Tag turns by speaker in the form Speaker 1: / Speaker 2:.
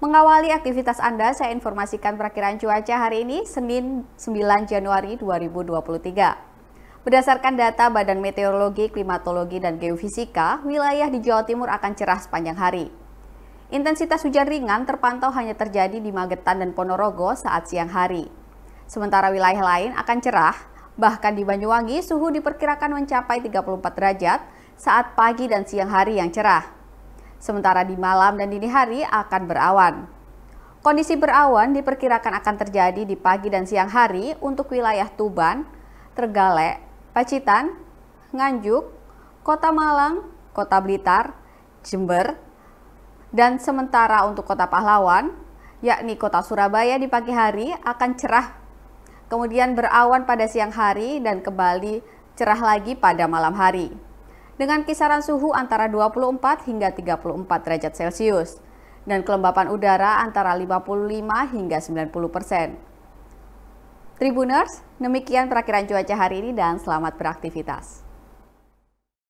Speaker 1: Mengawali aktivitas Anda, saya informasikan perakiran cuaca hari ini, Senin 9 Januari 2023. Berdasarkan data Badan Meteorologi, Klimatologi, dan Geofisika, wilayah di Jawa Timur akan cerah sepanjang hari. Intensitas hujan ringan terpantau hanya terjadi di Magetan dan Ponorogo saat siang hari. Sementara wilayah lain akan cerah, bahkan di Banyuwangi suhu diperkirakan mencapai 34 derajat saat pagi dan siang hari yang cerah sementara di malam dan dini hari akan berawan. Kondisi berawan diperkirakan akan terjadi di pagi dan siang hari untuk wilayah Tuban, Tergalek, Pacitan, Nganjuk, Kota Malang, Kota Blitar, Jember, dan sementara untuk Kota Pahlawan, yakni Kota Surabaya di pagi hari akan cerah, kemudian berawan pada siang hari dan kembali cerah lagi pada malam hari dengan kisaran suhu antara 24 hingga 34 derajat Celcius dan kelembapan udara antara 55 hingga 90 persen. Tribuners, demikian perakiran cuaca hari ini dan selamat beraktivitas.